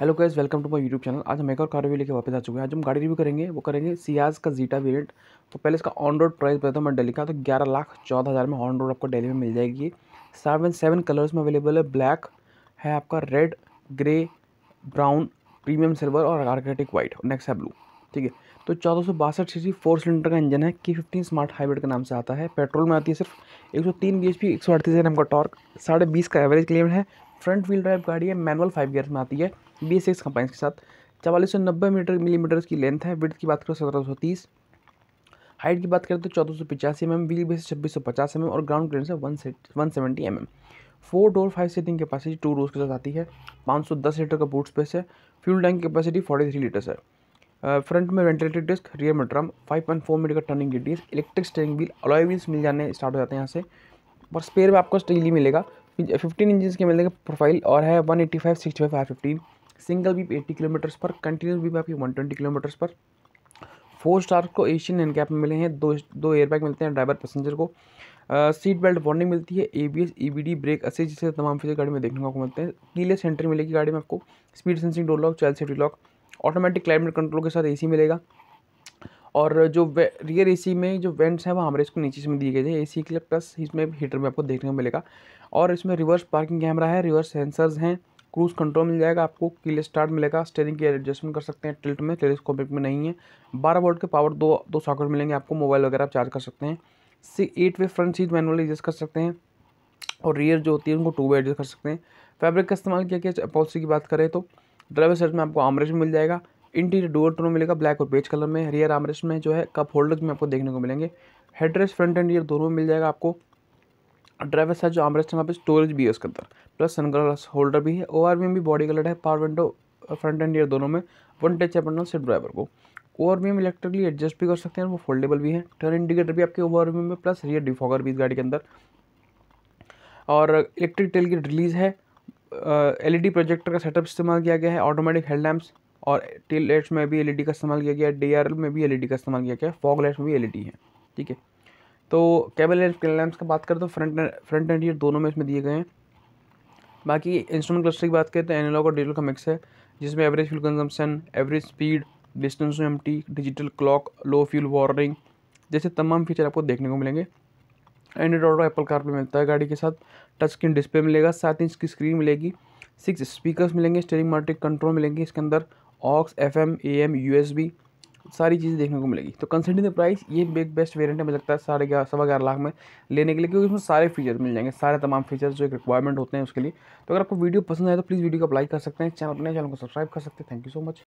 hello guys welcome to my YouTube channel आज हम एक और कार रिव्यू लेके वापस आ चुके हैं आज हम गाड़ी रिव्यू करेंगे वो करेंगे सियाज का जीटा वेरिएंट तो पहले इसका ऑन रोड प्राइस बताता हूँ मैं डेली का तो ग्यारह लाख चौदह हज़ार में ऑन रोड आपको डेली में मिल जाएगी सेवन सेवन कलर्स में अवेलेबल है ब्लैक है आपका red grey brown premium silver और आर्केटिक वाइट नेक्स्ट है ब्लू ठीक है तो चौदह सौ बासठ सी सी फोर सिलेंडर का इंजन है के फिफ्टीन स्मार्ट हाइब्रिड के नाम से आता है पेट्रोल में आती है सिर्फ एक सौ तीन बी एच पी एक सौ अड़तीस का टॉर्क साढ़े बीस का एवरेज क्लेम है फ्रंट व्हील ड्राइव गाड़ी है मैनुअल फाइव गियर्स में आती है बी एस एक्स कंपाइंस के साथ चवालीस सौ नब्बे मीटर मिलीमीटर की लेंथ है विड्थ की बात करें तो सत्रह सौ तीस हाइट की बात करें तो चौदह सौ पचासी एम एम व्हील बेस छब्बीस सौ पचास एम mm एम और ग्राउंड क्लियरेंस है one one seventy M M four door five seating capacity two rows के साथ आती है पाँच सौ दस लीटर का बूट स्पेस है fuel tank capacity forty three litres है फ्रंट में वेंटिलेटेड डिस्क रियर में ड्रम फोर मीटर का turning disc electric steering wheel alloy wheels मिल जाने स्टार्ट हो जाते हैं यहाँ से और स्पेयर में आपको स्टील ही मिलेगा फिफ्टीन इंजिन के मिलेगा प्रोफाइल और है one eighty five sixty five five fifteen single beep eighty kilometres पर कंटिन्यूस बीप आपकी वन ट्वेंटी किलोमीटर्स पर फोर स्टार को एशियन हैंड कैप में मिले हैं दो दो एयरबैग मिलते हैं ड्राइवर पैसेंजर को सीट बेल्ट वार्निंग मिलती है A B S E B D brake assist जिससे तमाम फीचर गाड़ी में देखने को मिलते हैं कीले सेंटर मिलेगी गाड़ी में आपको speed sensing door lock child safety lock automatic climate control के साथ ए मिलेगा और जो रियर ए में जो वेंट्स हैं वो हमारे इसको नीचे से दिए गए थे सी के प्लस इसमें हीटर में आपको देखने को मिलेगा और इसमें रिवर्स पार्किंग कैमरा है रिवर्स सेंसर्स हैं क्रूज़ कंट्रोल मिल जाएगा आपको किल स्टार्ट मिलेगा स्टेयरिंग की एडजस्टमेंट कर सकते हैं टिल्ट में टेलीस्कोपिक में नहीं है बारह वोल्ट के पावर दो दो सॉकेट मिलेंगे आपको मोबाइल वगैरह आप चार्ज कर सकते हैं C eight way front seat manually adjust कर सकते हैं और रियर जो होती है उनको टू वे एडजस्ट कर सकते हैं फैब्रिक का इस्तेमाल किया गया पॉलिसी की बात करें तो ड्राइवर साइड में आपको आमरेज मिल जाएगा इंटीरियर डोर टोन मिलेगा ब्लैक और बेज कलर में रियर आमरेस्ट में जो है कप होल्डर्स में आपको देखने को मिलेंगे हेडरेस्ट फ्रंट एंड रियर दोनों में मिल जाएगा आपको ड्राइवर साइड जो आमरेस्ट है वहाँ पे स्टोरेज भी है उसके अंदर प्लस सनग्लास होल्डर भी है ओ आर में भी बॉडी कलर है power window front and rear दोनों में वन टच अपना सिर्फ ड्राइवर को O R V M electrically adjust भी कर सकते हैं वो फोल्डेबल भी है टर्न इंडिकेटर भी आपके ओ ओवर में प्लस रियर डिफॉगर भी इस गाड़ी के अंदर और इलेक्ट्रिक टेल की रिलीज़ है डी प्रोजेक्टर e का सेटअप इस्तेमाल किया गया है ऑटोमेटिक हेडलैम्प्स और टेल लाइट्स में भी डी e का इस्तेमाल किया गया है एल में भी डी e का इस्तेमाल किया गया है फॉग लाइट्स में भी डी है ठीक है तो केबल एयर लैम्प्स की बात करें तो फ्रंट फ्रंट एंड ईयर दोनों में इसमें दिए गए हैं बाकी इंस्ट्रूमेंट क्लस्टर की बात करें तो एनालॉग और डिजिटल का मिक्स है जिसमें average fuel consumption average speed distance M T digital clock low fuel warning जैसे तमाम फीचर आपको देखने को मिलेंगे एंड्रॉइड ऑटो एप्पल कार मिलता है गाड़ी के साथ टच स्क्रीन डिस्प्ले मिलेगा सात इंच की स्क्रीन मिलेगी सिक्स स्पीकर्स मिलेंगे स्टेरिंग मार्टिक कंट्रोल मिलेंगे इसके अंदर aux F M A M U S B सारी चीज़ें देखने को मिलेगी तो कंसिडरिंग द प्राइस ये एक बेस्ट वेरियंट है मुझे लगता है साढ़े ग्यारह सवा ग्यारह लाख में लेने के लिए क्योंकि उसमें सारे फीचर्स मिल जाएंगे सारे तमाम फीचर्स जो एक रिक्वायरमेंट होते हैं उसके लिए तो अगर आपको वीडियो पसंद आए तो प्लीज़ वीडियो को अपलाई कर सकते हैं चैनल अपने चैनल को सब्सक्राइब कर सकते हैं थैंक यू सो मच